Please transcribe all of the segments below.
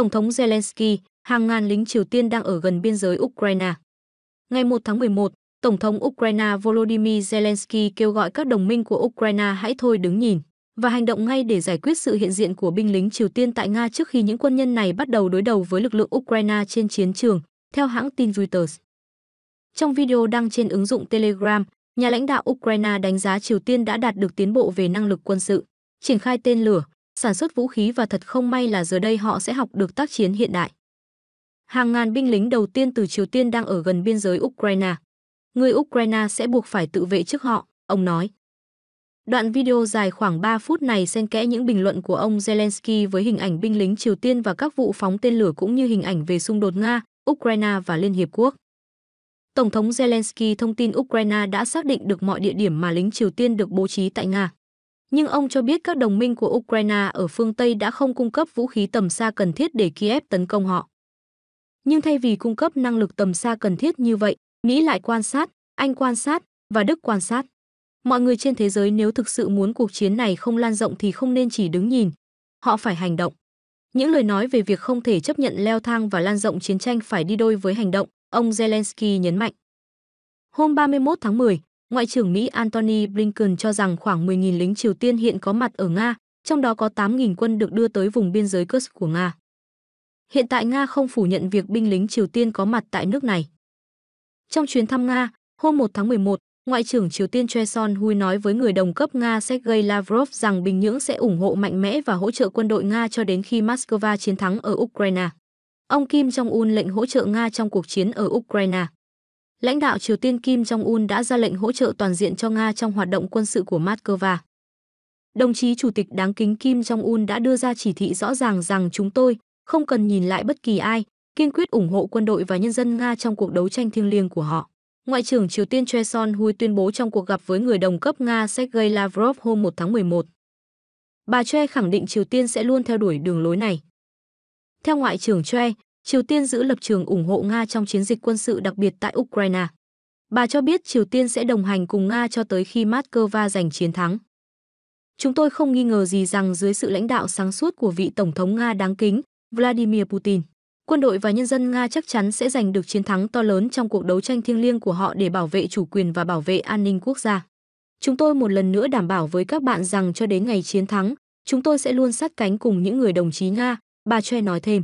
Tổng thống Zelensky, hàng ngàn lính Triều Tiên đang ở gần biên giới Ukraine. Ngày 1 tháng 11, Tổng thống Ukraine Volodymyr Zelensky kêu gọi các đồng minh của Ukraine hãy thôi đứng nhìn và hành động ngay để giải quyết sự hiện diện của binh lính Triều Tiên tại Nga trước khi những quân nhân này bắt đầu đối đầu với lực lượng Ukraine trên chiến trường, theo hãng tin Reuters. Trong video đăng trên ứng dụng Telegram, nhà lãnh đạo Ukraine đánh giá Triều Tiên đã đạt được tiến bộ về năng lực quân sự, triển khai tên lửa, sản xuất vũ khí và thật không may là giờ đây họ sẽ học được tác chiến hiện đại. Hàng ngàn binh lính đầu tiên từ Triều Tiên đang ở gần biên giới Ukraine. Người Ukraine sẽ buộc phải tự vệ trước họ, ông nói. Đoạn video dài khoảng 3 phút này xen kẽ những bình luận của ông Zelensky với hình ảnh binh lính Triều Tiên và các vụ phóng tên lửa cũng như hình ảnh về xung đột Nga, Ukraine và Liên Hiệp Quốc. Tổng thống Zelensky thông tin Ukraine đã xác định được mọi địa điểm mà lính Triều Tiên được bố trí tại Nga nhưng ông cho biết các đồng minh của Ukraine ở phương Tây đã không cung cấp vũ khí tầm xa cần thiết để Kiev tấn công họ. Nhưng thay vì cung cấp năng lực tầm xa cần thiết như vậy, Mỹ lại quan sát, Anh quan sát và Đức quan sát. Mọi người trên thế giới nếu thực sự muốn cuộc chiến này không lan rộng thì không nên chỉ đứng nhìn, họ phải hành động. Những lời nói về việc không thể chấp nhận leo thang và lan rộng chiến tranh phải đi đôi với hành động, ông Zelensky nhấn mạnh. Hôm 31 tháng 10, Ngoại trưởng Mỹ Antony Blinken cho rằng khoảng 10.000 lính Triều Tiên hiện có mặt ở Nga, trong đó có 8.000 quân được đưa tới vùng biên giới Kursk của Nga. Hiện tại Nga không phủ nhận việc binh lính Triều Tiên có mặt tại nước này. Trong chuyến thăm Nga, hôm 1 tháng 11, Ngoại trưởng Triều Tiên Choi Son-hui nói với người đồng cấp Nga Sergei Lavrov rằng Bình Nhưỡng sẽ ủng hộ mạnh mẽ và hỗ trợ quân đội Nga cho đến khi Moscow chiến thắng ở Ukraine. Ông Kim Jong-un lệnh hỗ trợ Nga trong cuộc chiến ở Ukraine lãnh đạo Triều Tiên Kim Jong-un đã ra lệnh hỗ trợ toàn diện cho Nga trong hoạt động quân sự của Moscow. Đồng chí Chủ tịch đáng kính Kim Jong-un đã đưa ra chỉ thị rõ ràng rằng chúng tôi không cần nhìn lại bất kỳ ai, kiên quyết ủng hộ quân đội và nhân dân Nga trong cuộc đấu tranh thiêng liêng của họ. Ngoại trưởng Triều Tiên Choi Son-hui tuyên bố trong cuộc gặp với người đồng cấp Nga Sergei Lavrov hôm 1 tháng 11. Bà Choi khẳng định Triều Tiên sẽ luôn theo đuổi đường lối này. Theo Ngoại trưởng Choi, Triều Tiên giữ lập trường ủng hộ Nga trong chiến dịch quân sự đặc biệt tại Ukraine. Bà cho biết Triều Tiên sẽ đồng hành cùng Nga cho tới khi Moscow giành chiến thắng. Chúng tôi không nghi ngờ gì rằng dưới sự lãnh đạo sáng suốt của vị Tổng thống Nga đáng kính, Vladimir Putin, quân đội và nhân dân Nga chắc chắn sẽ giành được chiến thắng to lớn trong cuộc đấu tranh thiêng liêng của họ để bảo vệ chủ quyền và bảo vệ an ninh quốc gia. Chúng tôi một lần nữa đảm bảo với các bạn rằng cho đến ngày chiến thắng, chúng tôi sẽ luôn sát cánh cùng những người đồng chí Nga, bà Choi nói thêm.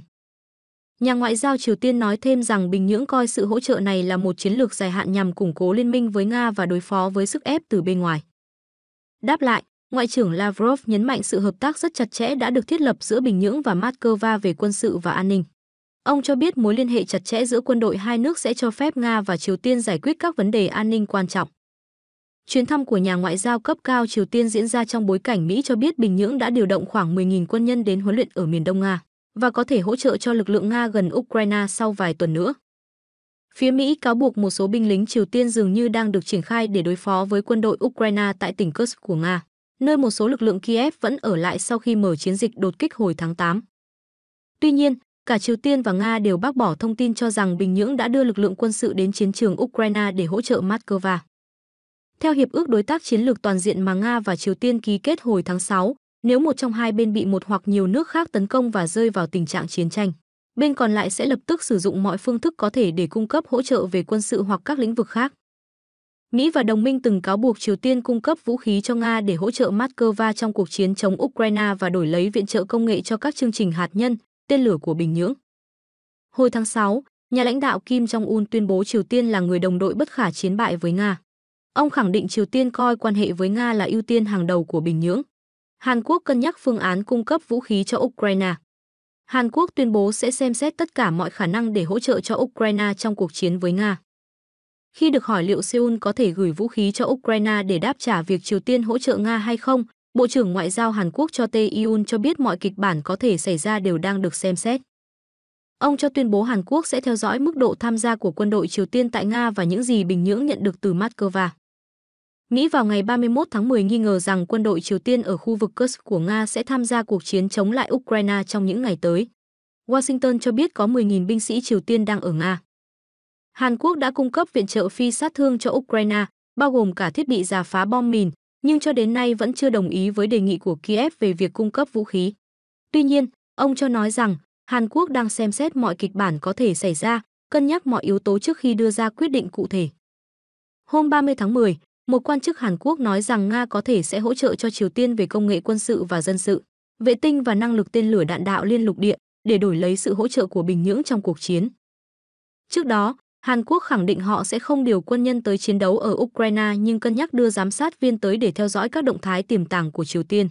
Nhà ngoại giao Triều Tiên nói thêm rằng Bình Nhưỡng coi sự hỗ trợ này là một chiến lược dài hạn nhằm củng cố liên minh với Nga và đối phó với sức ép từ bên ngoài. Đáp lại, Ngoại trưởng Lavrov nhấn mạnh sự hợp tác rất chặt chẽ đã được thiết lập giữa Bình Nhưỡng và Moscow về quân sự và an ninh. Ông cho biết mối liên hệ chặt chẽ giữa quân đội hai nước sẽ cho phép Nga và Triều Tiên giải quyết các vấn đề an ninh quan trọng. Chuyến thăm của nhà ngoại giao cấp cao Triều Tiên diễn ra trong bối cảnh Mỹ cho biết Bình Nhưỡng đã điều động khoảng 10.000 quân nhân đến huấn luyện ở miền Đông Nga và có thể hỗ trợ cho lực lượng Nga gần Ukraine sau vài tuần nữa. Phía Mỹ cáo buộc một số binh lính Triều Tiên dường như đang được triển khai để đối phó với quân đội Ukraine tại tỉnh Kursk của Nga, nơi một số lực lượng Kiev vẫn ở lại sau khi mở chiến dịch đột kích hồi tháng 8. Tuy nhiên, cả Triều Tiên và Nga đều bác bỏ thông tin cho rằng Bình Nhưỡng đã đưa lực lượng quân sự đến chiến trường Ukraine để hỗ trợ Moscow. Theo Hiệp ước Đối tác Chiến lược Toàn diện mà Nga và Triều Tiên ký kết hồi tháng 6, nếu một trong hai bên bị một hoặc nhiều nước khác tấn công và rơi vào tình trạng chiến tranh, bên còn lại sẽ lập tức sử dụng mọi phương thức có thể để cung cấp hỗ trợ về quân sự hoặc các lĩnh vực khác. Mỹ và đồng minh từng cáo buộc Triều Tiên cung cấp vũ khí cho Nga để hỗ trợ Moscow trong cuộc chiến chống Ukraine và đổi lấy viện trợ công nghệ cho các chương trình hạt nhân, tên lửa của Bình Nhưỡng. Hồi tháng 6, nhà lãnh đạo Kim Jong-un tuyên bố Triều Tiên là người đồng đội bất khả chiến bại với Nga. Ông khẳng định Triều Tiên coi quan hệ với Nga là ưu tiên hàng đầu của Bình Nhưỡng. Hàn Quốc cân nhắc phương án cung cấp vũ khí cho Ukraine. Hàn Quốc tuyên bố sẽ xem xét tất cả mọi khả năng để hỗ trợ cho Ukraine trong cuộc chiến với Nga. Khi được hỏi liệu Seoul có thể gửi vũ khí cho Ukraine để đáp trả việc Triều Tiên hỗ trợ Nga hay không, Bộ trưởng Ngoại giao Hàn Quốc cho Tae yoon cho biết mọi kịch bản có thể xảy ra đều đang được xem xét. Ông cho tuyên bố Hàn Quốc sẽ theo dõi mức độ tham gia của quân đội Triều Tiên tại Nga và những gì Bình Nhưỡng nhận được từ Moscow. Mỹ vào ngày 31 tháng 10 nghi ngờ rằng quân đội Triều Tiên ở khu vực Kursk của Nga sẽ tham gia cuộc chiến chống lại Ukraine trong những ngày tới. Washington cho biết có 10.000 binh sĩ Triều Tiên đang ở Nga. Hàn Quốc đã cung cấp viện trợ phi sát thương cho Ukraine, bao gồm cả thiết bị giả phá bom mìn, nhưng cho đến nay vẫn chưa đồng ý với đề nghị của Kiev về việc cung cấp vũ khí. Tuy nhiên, ông cho nói rằng Hàn Quốc đang xem xét mọi kịch bản có thể xảy ra, cân nhắc mọi yếu tố trước khi đưa ra quyết định cụ thể. Hôm 30 tháng 10, một quan chức Hàn Quốc nói rằng Nga có thể sẽ hỗ trợ cho Triều Tiên về công nghệ quân sự và dân sự, vệ tinh và năng lực tên lửa đạn đạo liên lục địa để đổi lấy sự hỗ trợ của Bình Nhưỡng trong cuộc chiến. Trước đó, Hàn Quốc khẳng định họ sẽ không điều quân nhân tới chiến đấu ở Ukraine nhưng cân nhắc đưa giám sát viên tới để theo dõi các động thái tiềm tàng của Triều Tiên.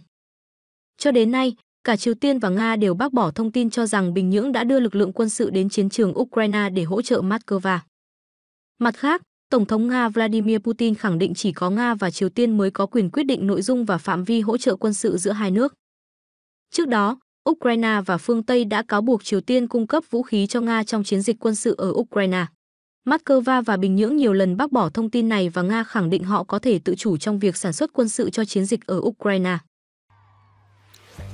Cho đến nay, cả Triều Tiên và Nga đều bác bỏ thông tin cho rằng Bình Nhưỡng đã đưa lực lượng quân sự đến chiến trường Ukraine để hỗ trợ Moscow. Mặt khác, Tổng thống Nga Vladimir Putin khẳng định chỉ có Nga và Triều Tiên mới có quyền quyết định nội dung và phạm vi hỗ trợ quân sự giữa hai nước. Trước đó, Ukraine và phương Tây đã cáo buộc Triều Tiên cung cấp vũ khí cho Nga trong chiến dịch quân sự ở Ukraine. Moscow và Bình Nhưỡng nhiều lần bác bỏ thông tin này và Nga khẳng định họ có thể tự chủ trong việc sản xuất quân sự cho chiến dịch ở Ukraine.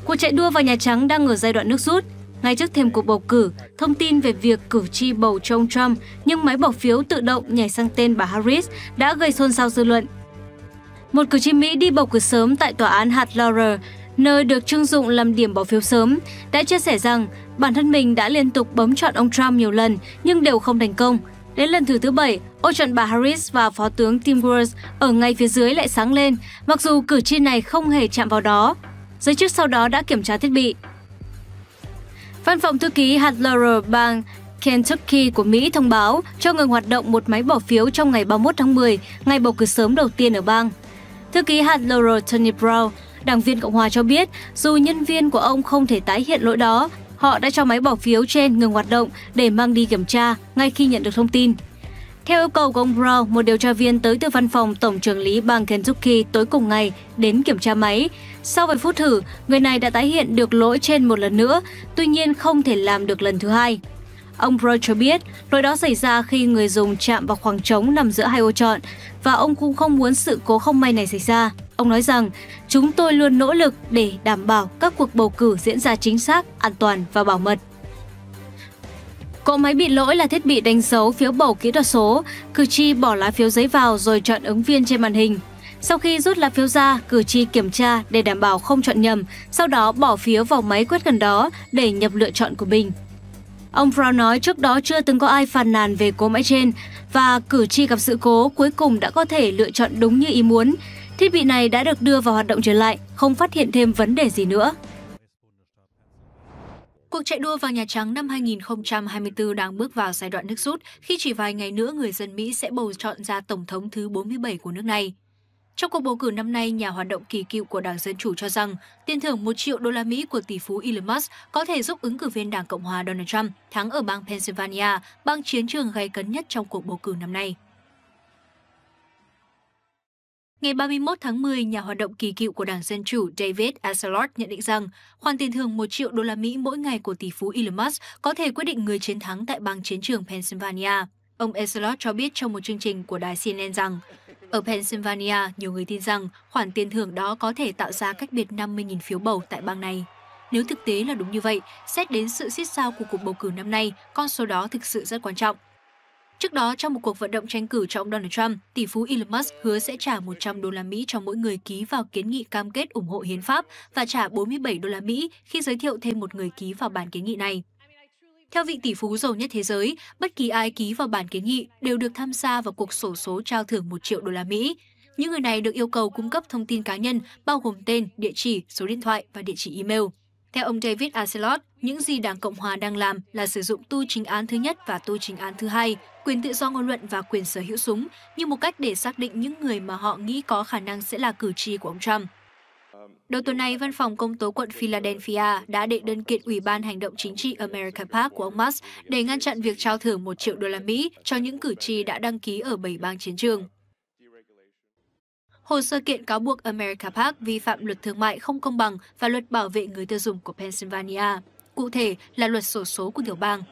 Cuộc chạy đua vào Nhà Trắng đang ở giai đoạn nước rút, ngay trước thêm cuộc bầu cử, thông tin về việc cử tri bầu cho ông Trump nhưng máy bỏ phiếu tự động nhảy sang tên bà Harris đã gây xôn xao dư luận. Một cử tri Mỹ đi bầu cử sớm tại tòa án hạt Laura, nơi được trưng dụng làm điểm bỏ phiếu sớm, đã chia sẻ rằng bản thân mình đã liên tục bấm chọn ông Trump nhiều lần nhưng đều không thành công. Đến lần thứ thứ bảy, ô chọn bà Harris và Phó tướng Tim Walz ở ngay phía dưới lại sáng lên, mặc dù cử tri này không hề chạm vào đó. Giới chức sau đó đã kiểm tra thiết bị, Văn phòng thư ký hạt Laurel bang Kentucky của Mỹ thông báo cho ngừng hoạt động một máy bỏ phiếu trong ngày 31 tháng 10, ngày bầu cử sớm đầu tiên ở bang. Thư ký hạt Laurel Tony Brown, đảng viên Cộng hòa cho biết dù nhân viên của ông không thể tái hiện lỗi đó, họ đã cho máy bỏ phiếu trên ngừng hoạt động để mang đi kiểm tra ngay khi nhận được thông tin. Theo yêu cầu của ông Brown, một điều tra viên tới từ văn phòng Tổng trưởng lý bang Kentucky tối cùng ngày đến kiểm tra máy. Sau vài phút thử, người này đã tái hiện được lỗi trên một lần nữa, tuy nhiên không thể làm được lần thứ hai. Ông Brown cho biết, lỗi đó xảy ra khi người dùng chạm vào khoảng trống nằm giữa hai ô chọn và ông cũng không muốn sự cố không may này xảy ra. Ông nói rằng, chúng tôi luôn nỗ lực để đảm bảo các cuộc bầu cử diễn ra chính xác, an toàn và bảo mật. Cỗ máy bị lỗi là thiết bị đánh dấu phiếu bầu kỹ thuật số, cử tri bỏ lá phiếu giấy vào rồi chọn ứng viên trên màn hình. Sau khi rút lá phiếu ra, cử tri kiểm tra để đảm bảo không chọn nhầm, sau đó bỏ phiếu vào máy quét gần đó để nhập lựa chọn của mình. Ông Brown nói trước đó chưa từng có ai phàn nàn về cố máy trên và cử tri gặp sự cố cuối cùng đã có thể lựa chọn đúng như ý muốn. Thiết bị này đã được đưa vào hoạt động trở lại, không phát hiện thêm vấn đề gì nữa. Cuộc chạy đua vào Nhà Trắng năm 2024 đang bước vào giai đoạn nước rút khi chỉ vài ngày nữa người dân Mỹ sẽ bầu chọn ra Tổng thống thứ 47 của nước này. Trong cuộc bầu cử năm nay, nhà hoạt động kỳ cựu của Đảng Dân Chủ cho rằng tiền thưởng 1 triệu đô la Mỹ của tỷ phú Elon Musk có thể giúp ứng cử viên Đảng Cộng hòa Donald Trump thắng ở bang Pennsylvania, bang chiến trường gay cấn nhất trong cuộc bầu cử năm nay. Ngày 31 tháng 10, nhà hoạt động kỳ cựu của Đảng Dân Chủ David Axelrod nhận định rằng khoản tiền thưởng 1 triệu đô la Mỹ mỗi ngày của tỷ phú Elon Musk có thể quyết định người chiến thắng tại bang chiến trường Pennsylvania. Ông Axelrod cho biết trong một chương trình của đài CNN rằng ở Pennsylvania, nhiều người tin rằng khoản tiền thưởng đó có thể tạo ra cách biệt 50.000 phiếu bầu tại bang này. Nếu thực tế là đúng như vậy, xét đến sự xích sao của cuộc bầu cử năm nay, con số đó thực sự rất quan trọng. Trước đó, trong một cuộc vận động tranh cử cho ông Donald Trump, tỷ phú Elon Musk hứa sẽ trả 100 đô la Mỹ cho mỗi người ký vào kiến nghị cam kết ủng hộ hiến pháp và trả 47 đô la Mỹ khi giới thiệu thêm một người ký vào bản kiến nghị này. Theo vị tỷ phú giàu nhất thế giới, bất kỳ ai ký vào bản kiến nghị đều được tham gia vào cuộc sổ số trao thưởng 1 triệu đô la Mỹ. Những người này được yêu cầu cung cấp thông tin cá nhân bao gồm tên, địa chỉ, số điện thoại và địa chỉ email. Theo ông David Axelrod, những gì Đảng Cộng hòa đang làm là sử dụng tu chính án thứ nhất và tu chính án thứ hai, quyền tự do ngôn luận và quyền sở hữu súng như một cách để xác định những người mà họ nghĩ có khả năng sẽ là cử tri của ông Trump. Đầu tuần này, văn phòng công tố quận Philadelphia đã đệ đơn kiện Ủy ban Hành động Chính trị America Park của ông Musk để ngăn chặn việc trao thưởng 1 triệu đô la Mỹ cho những cử tri đã đăng ký ở 7 bang chiến trường hồ sơ kiện cáo buộc America Park vi phạm luật thương mại không công bằng và luật bảo vệ người tiêu dùng của Pennsylvania, cụ thể là luật sổ số của tiểu bang.